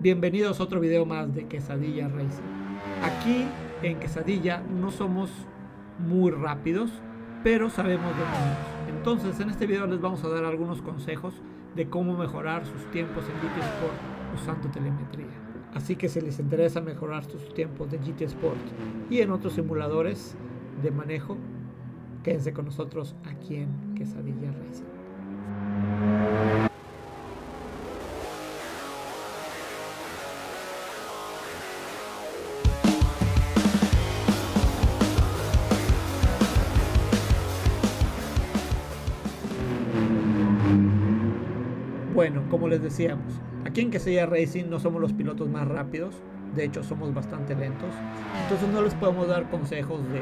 Bienvenidos a otro video más de Quesadilla Racing. Aquí en Quesadilla no somos muy rápidos, pero sabemos de menos. Entonces en este video les vamos a dar algunos consejos de cómo mejorar sus tiempos en GT Sport usando telemetría. Así que si les interesa mejorar sus tiempos de GT Sport y en otros simuladores de manejo, quédense con nosotros aquí en Quesadilla Racing. bueno, como les decíamos, aquí en Quesilla Racing no somos los pilotos más rápidos, de hecho somos bastante lentos, entonces no les podemos dar consejos de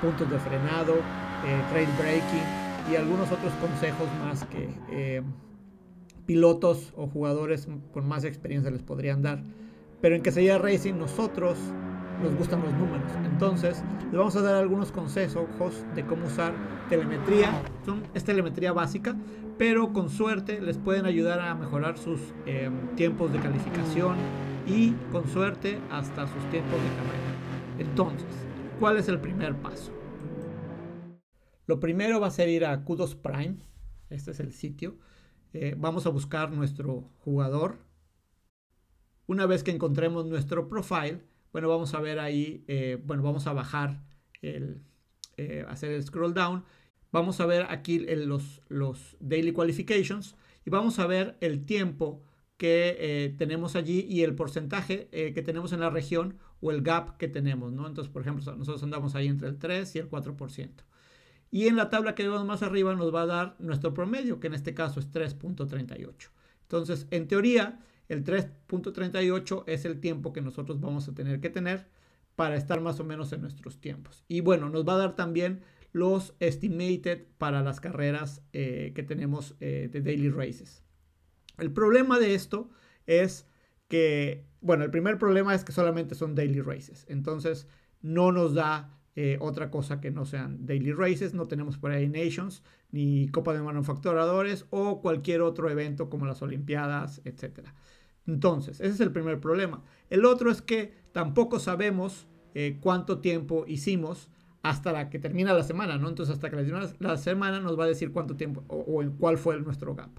puntos de frenado, eh, trail braking y algunos otros consejos más que eh, pilotos o jugadores con más experiencia les podrían dar. Pero en Quesilla Racing nosotros nos gustan los números. Entonces, les vamos a dar algunos consejos de cómo usar telemetría. es telemetría básica, pero con suerte les pueden ayudar a mejorar sus em, tiempos de calificación y con suerte hasta sus tiempos de carrera. Entonces, ¿cuál es el primer paso? Lo primero va a ser ir a Kudos Prime. Este es el sitio. Eh, vamos a buscar nuestro jugador. Una vez que encontremos nuestro profile, bueno, vamos a ver ahí, eh, bueno, vamos a bajar, el, eh, hacer el scroll down. Vamos a ver aquí los, los daily qualifications y vamos a ver el tiempo que eh, tenemos allí y el porcentaje que tenemos en la región o el gap que tenemos, ¿no? Entonces, por ejemplo, nosotros andamos ahí entre el 3 y el 4%. Y en la tabla que vemos más arriba nos va a dar nuestro promedio, que en este caso es 3.38. Entonces, en teoría, el 3.38 es el tiempo que nosotros vamos a tener que tener para estar más o menos en nuestros tiempos. Y bueno, nos va a dar también los estimated para las carreras eh, que tenemos eh, de daily races. El problema de esto es que, bueno, el primer problema es que solamente son daily races. Entonces, no nos da eh, otra cosa que no sean daily races. No tenemos por ahí Nations, ni Copa de Manufacturadores o cualquier otro evento como las Olimpiadas, etcétera. Entonces, ese es el primer problema. El otro es que tampoco sabemos eh, cuánto tiempo hicimos hasta la que termina la semana, ¿no? Entonces, hasta que la, la semana nos va a decir cuánto tiempo o, en cuál fue nuestro gap.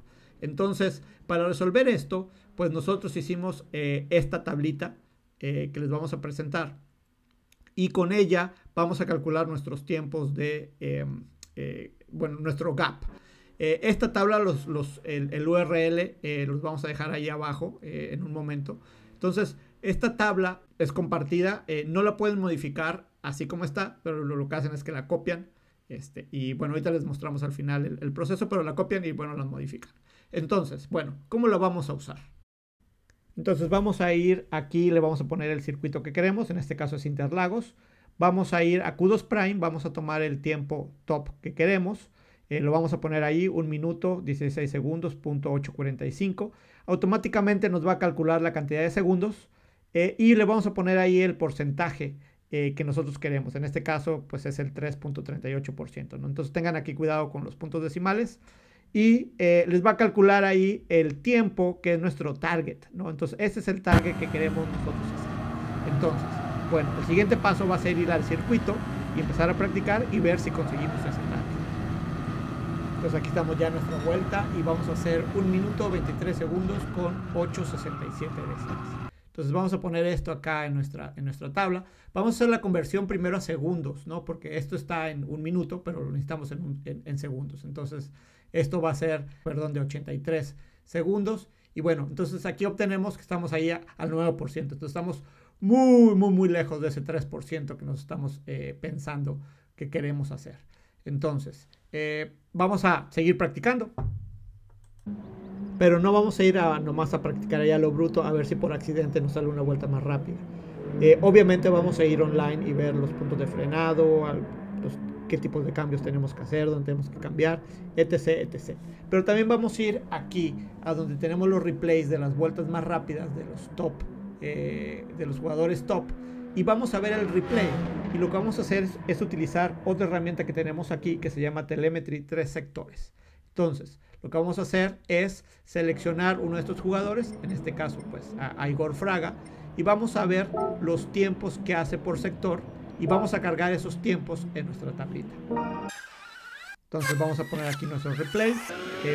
Entonces, para resolver esto, pues nosotros hicimos eh, esta tablita eh, que les vamos a presentar. Y con ella vamos a calcular nuestros tiempos de, em, bueno, nuestro gap. Eh, esta tabla, los, el, URL, eh, los vamos a dejar ahí abajo eh, en un momento. Entonces, esta tabla es compartida, no la pueden modificar así como está, pero lo, que hacen es que la copian. Este, y bueno, ahorita les mostramos al final el, proceso, pero la copian y bueno, la modifican. Entonces, bueno, ¿cómo la vamos a usar? Entonces vamos a ir aquí, le vamos a poner el circuito que queremos, en este caso es Interlagos. Vamos a ir a Q2 Prime, vamos a tomar el tiempo top que queremos. Eh, lo vamos a poner ahí, 1 minuto 16 segundos, punto 845. Automáticamente nos va a calcular la cantidad de segundos eh, y le vamos a poner ahí el porcentaje eh, que nosotros queremos. En este caso, pues es el 3.38%. ¿no? Entonces tengan aquí cuidado con los puntos decimales y les va a calcular ahí el tiempo que es nuestro target. ¿no? Entonces ese es el target que queremos nosotros hacer. Entonces, bueno, el siguiente paso va a ser ir al circuito y empezar a practicar y ver si conseguimos ese entonces aquí estamos ya en nuestra vuelta y vamos a hacer 1 minuto 23 segundos con 8.67 décimas. Entonces vamos a poner esto acá en nuestra, en nuestra tabla. Vamos a hacer la conversión primero a segundos, ¿no? Porque esto está en un minuto, pero lo necesitamos en, segundos. Entonces esto va a ser, perdón, de 83 segundos. Y bueno, entonces aquí obtenemos que estamos ahí al 9%. Entonces estamos muy, muy, muy lejos de ese 3% que nos estamos eh, pensando que queremos hacer. Entonces, eh, vamos a seguir practicando. Pero no vamos a ir a, nomás a practicar allá lo bruto a ver si por accidente nos sale una vuelta más rápida. Eh, obviamente vamos a ir online y ver los puntos de frenado, qué tipos de cambios tenemos que hacer, dónde tenemos que cambiar, etc, etc. Pero también vamos a ir aquí, a donde tenemos los replays de las vueltas más rápidas de los top, eh, de los jugadores top y vamos a ver el replay. Y lo que vamos a hacer es, utilizar otra herramienta que tenemos aquí que se llama Telemetry 3 sectores. Entonces, lo que vamos a hacer es seleccionar uno de estos jugadores, en este caso pues a, Igor Fraga, y vamos a ver los tiempos que hace por sector y vamos a cargar esos tiempos en nuestra tablita. Entonces vamos a poner aquí nuestro replay,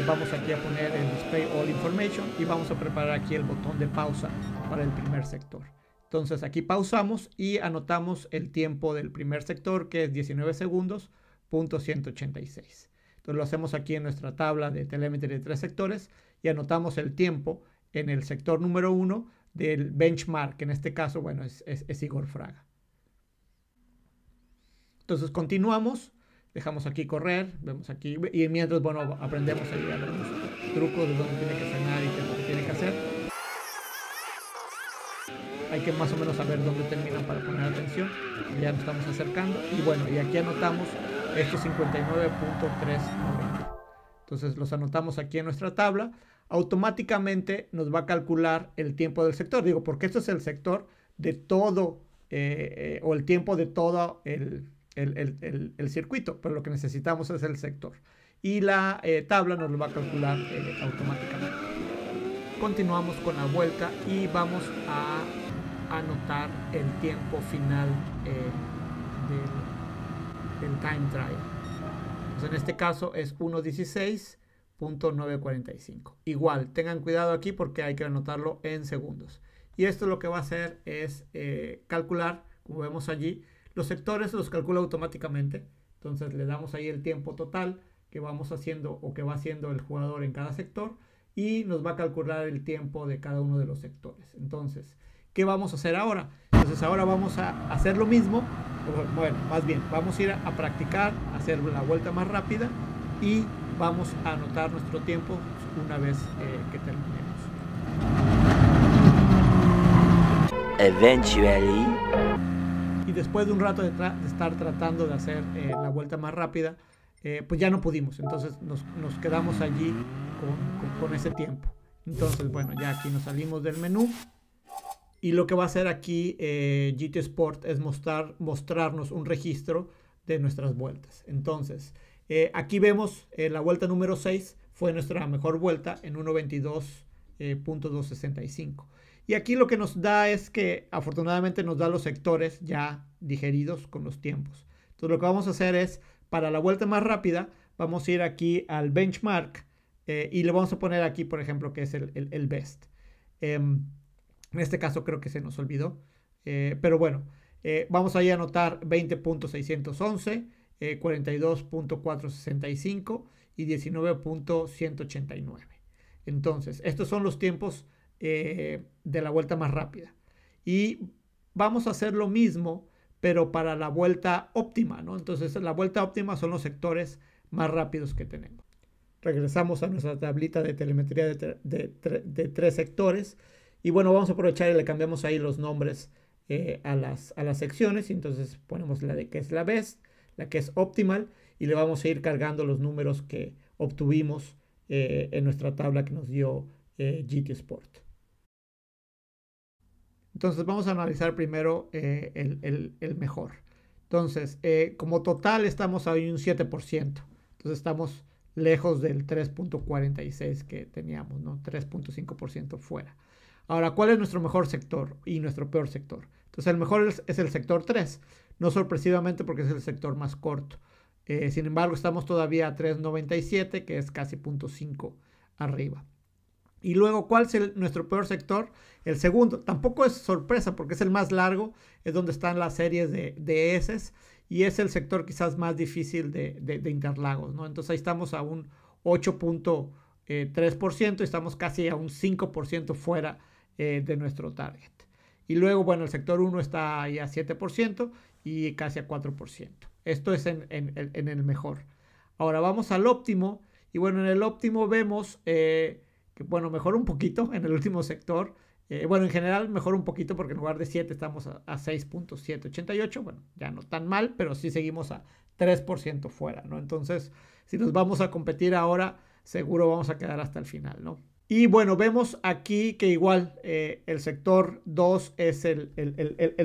vamos aquí a poner el display all information y vamos a preparar aquí el botón de pausa para el primer sector. Entonces aquí pausamos y anotamos el tiempo del primer sector que es 19 segundos, punto 186. Entonces lo hacemos aquí en nuestra tabla de telemetry de tres sectores y anotamos el tiempo en el sector número 1 del benchmark, que en este caso, bueno, es, Igor Fraga. Entonces continuamos, dejamos aquí correr, vemos aquí, y mientras, bueno, aprendemos trucos de dónde tiene que cenar y qué es lo que tiene que hacer hay que más o menos saber dónde terminan para poner atención. Ya nos estamos acercando. Y bueno, y aquí anotamos estos 59.390. Entonces los anotamos aquí en nuestra tabla. Automáticamente nos va a calcular el tiempo del sector. Digo, porque esto es el sector de todo eh, eh, o el tiempo de todo el, circuito, pero lo que necesitamos es el sector. Y la eh, tabla nos lo va a calcular automáticamente. Continuamos con la vuelta y vamos a anotar el tiempo final eh, del, time trial. Pues en este caso es 1.16.945. Igual, tengan cuidado aquí porque hay que anotarlo en segundos. Y esto lo que va a hacer es eh, calcular, como vemos allí, los sectores los calcula automáticamente. Entonces le damos ahí el tiempo total que vamos haciendo o que va haciendo el jugador en cada sector y nos va a calcular el tiempo de cada uno de los sectores. Entonces, ¿qué vamos a hacer ahora? Entonces ahora vamos a hacer lo mismo, bueno, más bien, vamos a ir a, practicar, hacer la vuelta más rápida y vamos a anotar nuestro tiempo una vez eh, que terminemos. Eventually. Y después de un rato de, de estar tratando de hacer eh, la vuelta más rápida, eh, pues ya no pudimos. Entonces nos, quedamos allí con, con ese tiempo. Entonces, bueno, ya aquí nos salimos del menú y lo que va a hacer aquí eh, GT Sport es mostrar, mostrarnos un registro de nuestras vueltas. Entonces, eh, aquí vemos eh, la vuelta número 6 fue nuestra mejor vuelta en 1.22.265. Eh, y aquí lo que nos da es que afortunadamente nos da los sectores ya digeridos con los tiempos. Entonces lo que vamos a hacer es, para la vuelta más rápida, vamos a ir aquí al benchmark y le vamos a poner aquí, por ejemplo, que es el, best. Em, en este caso creo que se nos olvidó. Eh, pero bueno, eh, vamos a anotar 20.611, 42.465 eh, y 19.189. Entonces, estos son los tiempos de la vuelta más rápida. Y vamos a hacer lo mismo, pero para la vuelta óptima, ¿no? Entonces, la vuelta óptima son los sectores más rápidos que tenemos. Regresamos a nuestra tablita de telemetría de, de tres sectores y bueno, vamos a aprovechar y le cambiamos ahí los nombres eh, a, las, secciones. entonces ponemos la de que es la best, la que es optimal y le vamos a ir cargando los números que obtuvimos eh, en nuestra tabla que nos dio eh, GT Sport. Entonces vamos a analizar primero eh, el, mejor. Entonces, como total estamos ahí un 7%. Entonces estamos lejos del 3.46 que teníamos, ¿no? 3.5% fuera. Ahora, ¿cuál es nuestro mejor sector y nuestro peor sector? Entonces, el mejor es, el sector 3, no sorpresivamente porque es el sector más corto. Eh, sin embargo, estamos todavía a 3.97, que es casi 0.5 arriba. Y luego, ¿cuál es nuestro peor sector? El segundo. Tampoco es sorpresa porque es el más largo, es donde están las series de, de y es el sector quizás más difícil de, Interlagos, ¿no? Entonces ahí estamos a un 8.3% y eh, estamos casi a un 5% fuera eh, de nuestro target. Y luego, bueno, el sector 1 está ahí a 7% y casi a 4%. Esto es en, el mejor. Ahora vamos al óptimo. Y bueno, en el óptimo vemos eh, que, bueno, mejor un poquito en el último sector. Eh, bueno, en general mejor un poquito porque en lugar de 7 estamos a, a 6.788. Bueno, ya no tan mal, pero sí seguimos a 3% fuera, ¿no? Entonces, si nos vamos a competir ahora, seguro vamos a quedar hasta el final, ¿no? Y bueno, vemos aquí que igual eh, el sector 2 es el,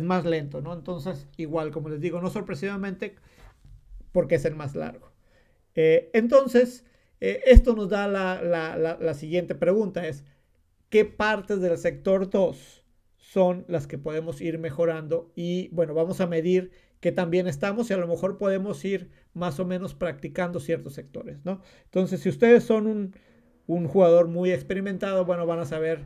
más lento, ¿no? Entonces, igual, como les digo, no sorpresivamente porque es el más largo. Eh, entonces, eh, esto nos da la, la, siguiente pregunta, es ¿qué partes del sector 2 son las que podemos ir mejorando? Y bueno, vamos a medir que también estamos y a lo mejor podemos ir más o menos practicando ciertos sectores, ¿no? Entonces, si ustedes son un un jugador muy experimentado, bueno, van a saber,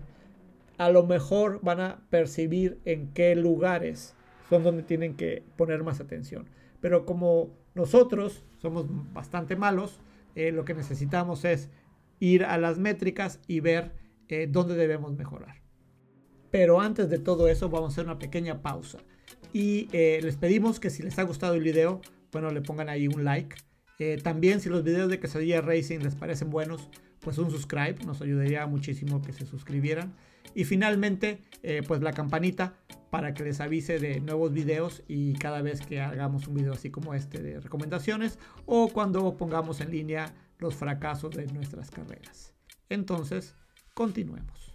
a lo mejor van a percibir en qué lugares son donde tienen que poner más atención. Pero como nosotros somos bastante malos, eh, lo que necesitamos es ir a las métricas y ver eh, dónde debemos mejorar. Pero antes de todo eso vamos a hacer una pequeña pausa. Y eh, les pedimos que si les ha gustado el video, bueno, le pongan ahí un like. también si los videos de Quesadilla Racing les parecen buenos, pues un subscribe, nos ayudaría muchísimo que se suscribieran. Y finalmente, eh, pues la campanita para que les avise de nuevos videos y cada vez que hagamos un video así como este de recomendaciones o cuando pongamos en línea los fracasos de nuestras carreras. Entonces, continuemos.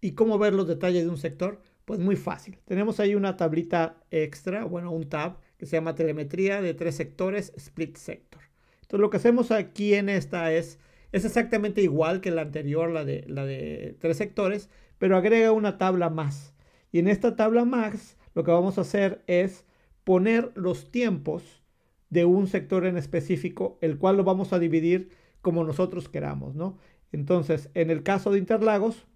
¿Y cómo ver los detalles de un sector? Pues muy fácil. Tenemos ahí una tablita extra, bueno, un tab que se llama telemetría de tres sectores, split sector. Entonces lo que hacemos aquí en esta es, es exactamente igual que la anterior, la de, la de tres sectores, pero agrega una tabla más. Y en esta tabla más lo que vamos a hacer es poner los tiempos de un sector en específico, el cual lo vamos a dividir como nosotros queramos, ¿no? Entonces, en el caso de Interlagos,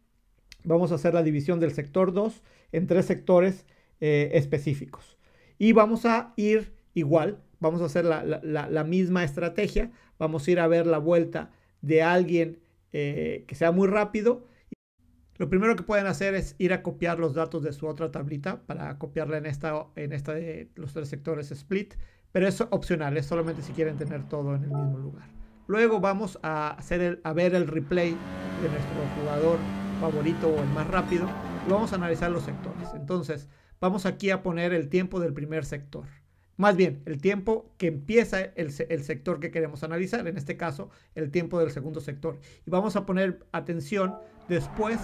vamos a hacer la división del sector 2 en tres sectores eh, específicos. Y vamos a ir igual vamos a hacer la, misma estrategia, vamos a ir a ver la vuelta de alguien eh, que sea muy rápido. Lo primero que pueden hacer es ir a copiar los datos de su otra tablita para copiarla en esta, en esta de los tres sectores split, pero es opcional, es solamente si quieren tener todo en el mismo lugar. Luego vamos a, hacer el, a ver el replay de nuestro jugador favorito o el más rápido vamos a analizar los sectores. Entonces vamos aquí a poner el tiempo del primer sector más bien el tiempo que empieza el, sector que queremos analizar, en este caso el tiempo del segundo sector. Y vamos a poner atención después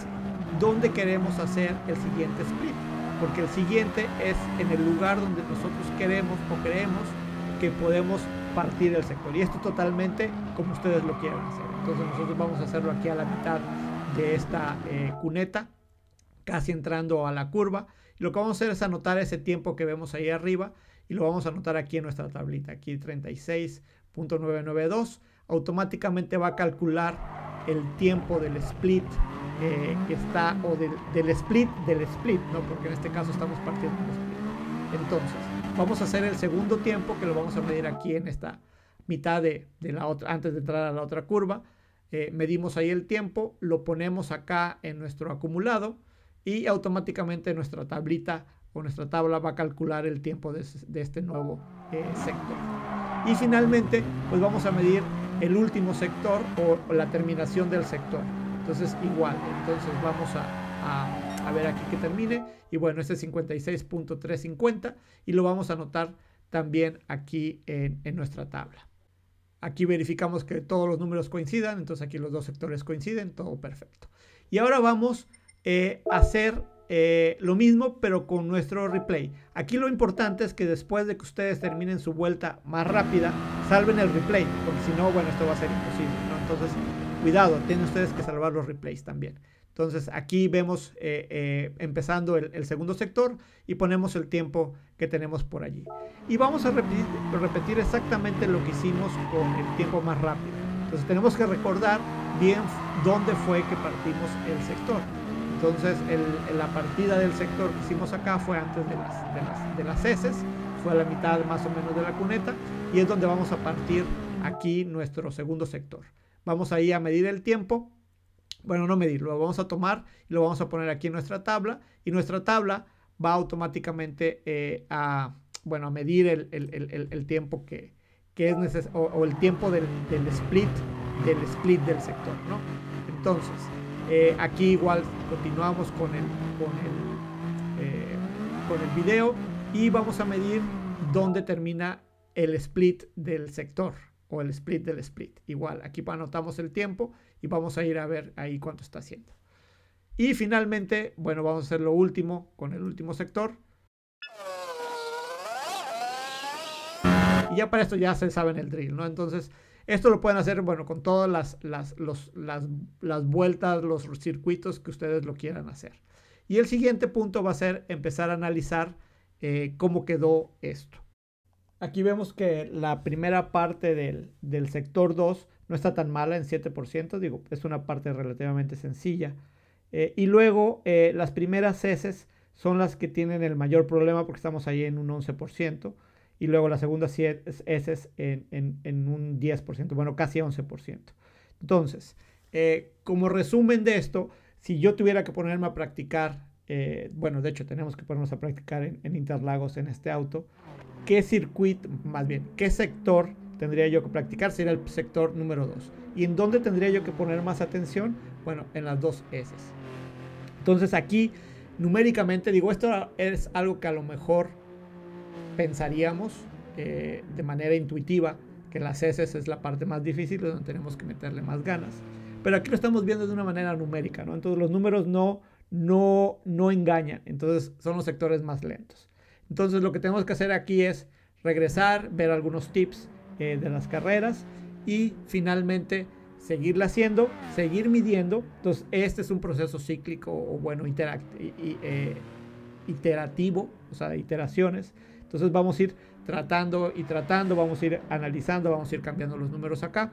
dónde queremos hacer el siguiente split, porque el siguiente es en el lugar donde nosotros queremos o creemos que podemos partir del sector. Y esto totalmente como ustedes lo quieran hacer. Entonces nosotros vamos a hacerlo aquí a la mitad de esta eh, cuneta, casi entrando a la curva. Y lo que vamos a hacer es anotar ese tiempo que vemos ahí arriba y lo vamos a anotar aquí en nuestra tablita, aquí 36.992, automáticamente va a calcular el tiempo del split eh, que está, o del, split del split, ¿no? porque en este caso estamos partiendo del split. Entonces, vamos a hacer el segundo tiempo que lo vamos a medir aquí en esta mitad de, la otra, antes de entrar a la otra curva. Eh, medimos ahí el tiempo, lo ponemos acá en nuestro acumulado y automáticamente nuestra tablita o nuestra tabla va a calcular el tiempo de, este nuevo eh, sector. Y finalmente, pues vamos a medir el último sector o, la terminación del sector. Entonces, igual, entonces vamos a, ver aquí que termine. Y bueno, este es 56.350 y lo vamos a anotar también aquí en, nuestra tabla. Aquí verificamos que todos los números coincidan, entonces aquí los dos sectores coinciden, todo perfecto. Y ahora vamos eh, a hacer eh, lo mismo pero con nuestro replay. Aquí lo importante es que después de que ustedes terminen su vuelta más rápida, salven el replay, porque si no, bueno, esto va a ser imposible. Entonces, cuidado, tienen ustedes que salvar los replays también. Entonces aquí vemos eh, eh, empezando el, segundo sector y ponemos el tiempo que tenemos por allí. Y vamos a repetir, repetir exactamente lo que hicimos con el tiempo más rápido. Entonces tenemos que recordar bien dónde fue que partimos el sector. Entonces, la partida del sector que hicimos acá fue antes de las, de las, heces, fue a la mitad más o menos de la cuneta, y es donde vamos a partir aquí nuestro segundo sector. Vamos ahí a medir el tiempo, bueno, no medirlo, lo vamos a tomar y lo vamos a poner aquí en nuestra tabla, y nuestra tabla va automáticamente eh, a, bueno, a medir el, tiempo que, es necesario, o, el tiempo del, split, del split del sector, ¿no? Entonces, eh, aquí igual continuamos con el, con el, eh, con el video y vamos a medir dónde termina el split del sector o el split del split. Igual, aquí anotamos el tiempo y vamos a ir a ver ahí cuánto está haciendo. Y finalmente, bueno, vamos a hacer lo último con el último sector. Y ya para esto ya se saben el drill, ¿no? Entonces, esto lo pueden hacer, bueno, con todas las, vueltas, los circuitos que ustedes lo quieran hacer. Y el siguiente punto va a ser empezar a analizar eh, cómo quedó esto. Aquí vemos que la primera parte del, sector 2 no está tan mala en 7%, digo, es una parte relativamente sencilla. Eh, y luego eh, las primeras heces son las que tienen el mayor problema porque estamos ahí en un 11% y luego la segunda S es en, un 10%, bueno, casi 11%. Entonces, eh, como resumen de esto, si yo tuviera que ponerme a practicar, eh, bueno, de hecho tenemos que ponernos a practicar en, Interlagos en este auto, ¿qué circuito, más bien, qué sector tendría yo que practicar? Sería el sector número 2. ¿Y en dónde tendría yo que poner más atención? Bueno, en las dos S. Entonces aquí, numéricamente, digo, esto es algo que a lo mejor pensaríamos eh, de manera intuitiva que las heces es la parte más difícil, donde tenemos que meterle más ganas. Pero aquí lo estamos viendo de una manera numérica, ¿no? Entonces los números no, no, no engañan, entonces son los sectores más lentos. Entonces lo que tenemos que hacer aquí es regresar, ver algunos tips eh, de las carreras y finalmente seguirla haciendo, seguir midiendo. Entonces este es un proceso cíclico o bueno, interact y, eh, iterativo, o sea, de iteraciones entonces vamos a ir tratando y tratando, vamos a ir analizando, vamos a ir cambiando los números acá,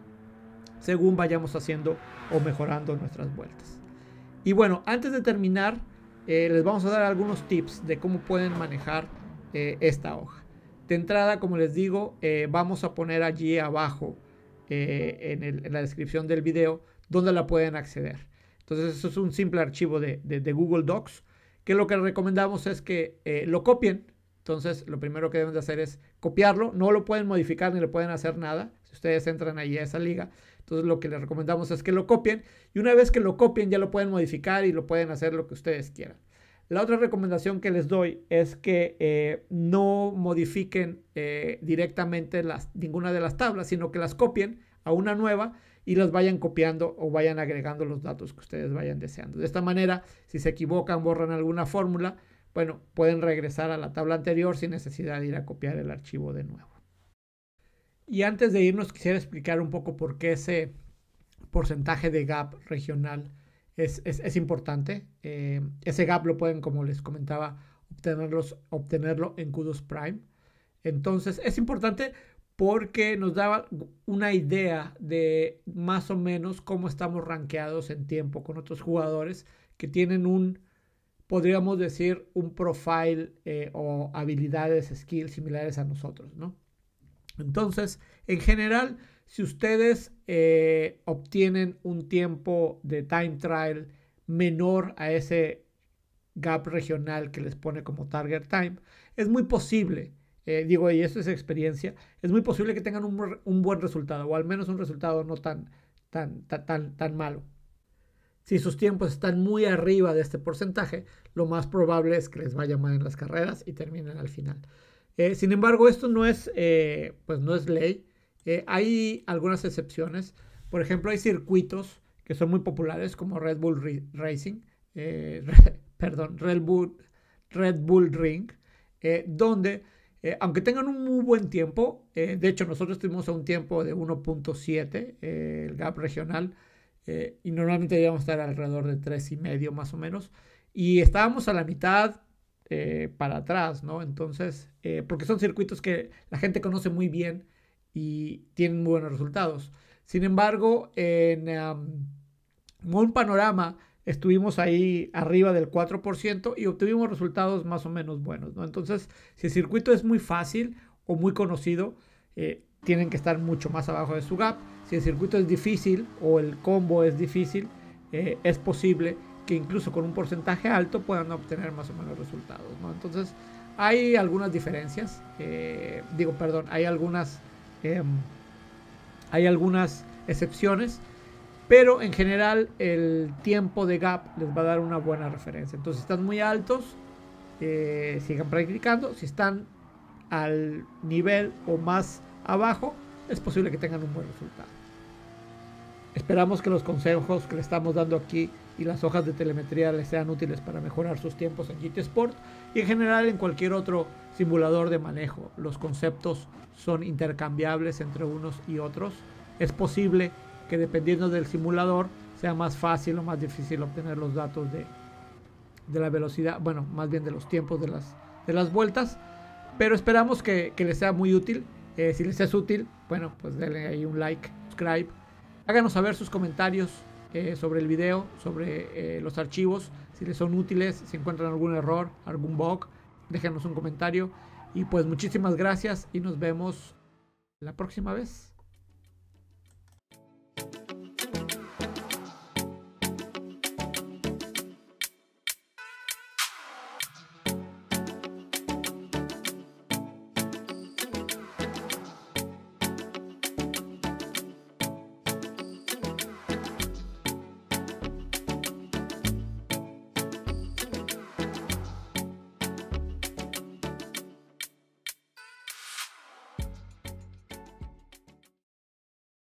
según vayamos haciendo o mejorando nuestras vueltas. Y bueno, antes de terminar, eh, les vamos a dar algunos tips de cómo pueden manejar eh, esta hoja. De entrada, como les digo, eh, vamos a poner allí abajo en, la descripción del video donde la pueden acceder. Entonces, eso es un simple archivo de, de Google Docs, que lo que recomendamos es que lo copien entonces, lo primero que deben de hacer es copiarlo. No lo pueden modificar ni le pueden hacer nada. Si ustedes entran ahí a esa liga. Entonces, lo que les recomendamos es que lo copien. Y una vez que lo copien, ya lo pueden modificar y lo pueden hacer lo que ustedes quieran. La otra recomendación que les doy es que eh, no modifiquen eh, directamente ninguna de las tablas, sino que las copien a una nueva y las vayan copiando o vayan agregando los datos que ustedes vayan deseando. De esta manera, si se equivocan, borran alguna fórmula, bueno, pueden regresar a la tabla anterior sin necesidad de ir a copiar el archivo de nuevo. Y antes de irnos quisiera explicar un poco por qué ese porcentaje de gap regional es, importante. Eh, ese gap lo pueden, como les comentaba, obtenerlos, obtenerlo en Kudos Prime. Entonces es importante porque nos daba una idea de más o menos cómo estamos rankeados en tiempo con otros jugadores que tienen un podríamos decir, un profile eh, o habilidades, skills similares a nosotros, ¿no? Entonces, en general, si ustedes eh, obtienen un tiempo de time trial menor a ese gap regional que les pone como target time, es muy posible, eh, digo, y esto es experiencia, es muy posible que tengan un, buen resultado, o al menos un resultado no tan, tan, tan, tan malo. Si sus tiempos están muy arriba de este porcentaje, lo más probable es que les vaya mal en las carreras y terminen al final. Eh, sin embargo, esto no es, eh, pues no es ley. Eh, hay algunas excepciones. Por ejemplo, hay circuitos que son muy populares como Red Bull Racing, perdón, Red Bull, Red Bull Ring, donde aunque tengan un muy buen tiempo, de hecho nosotros tuvimos a un tiempo de 1.7, el gap regional, eh, y normalmente íbamos a estar alrededor de tres y medio más o menos, y estábamos a la mitad eh, para atrás, ¿no? Entonces, eh, porque son circuitos que la gente conoce muy bien y tienen muy buenos resultados. Sin embargo, en un Panorama estuvimos ahí arriba del 4% y obtuvimos resultados más o menos buenos, ¿no? Entonces, si el circuito es muy fácil o muy conocido, tienen que estar mucho más abajo de su gap si el circuito es difícil o el combo es difícil, eh, es posible que incluso con un porcentaje alto puedan obtener más o menos resultados. Entonces, hay algunas diferencias, eh, digo, perdón, hay algunas, em, hay algunas excepciones, pero en general el tiempo de gap les va a dar una buena referencia. Entonces, si están muy altos, eh, sigan practicando. Si están al nivel o más abajo, es posible que tengan un buen resultado. Esperamos que los consejos que le estamos dando aquí y las hojas de telemetría les sean útiles para mejorar sus tiempos en GT Sport y en general en cualquier otro simulador de manejo. Los conceptos son intercambiables entre unos y otros. Es posible que dependiendo del simulador sea más fácil o más difícil obtener los datos de, la velocidad, bueno, más bien de los tiempos de las, de las vueltas, pero esperamos que, que les sea muy útil si les es útil, bueno, pues denle ahí un like, subscribe. Háganos saber sus comentarios eh, sobre el video, sobre eh, los archivos, si les son útiles, si encuentran algún error, algún bug, déjenos un comentario. Y pues muchísimas gracias y nos vemos la próxima vez.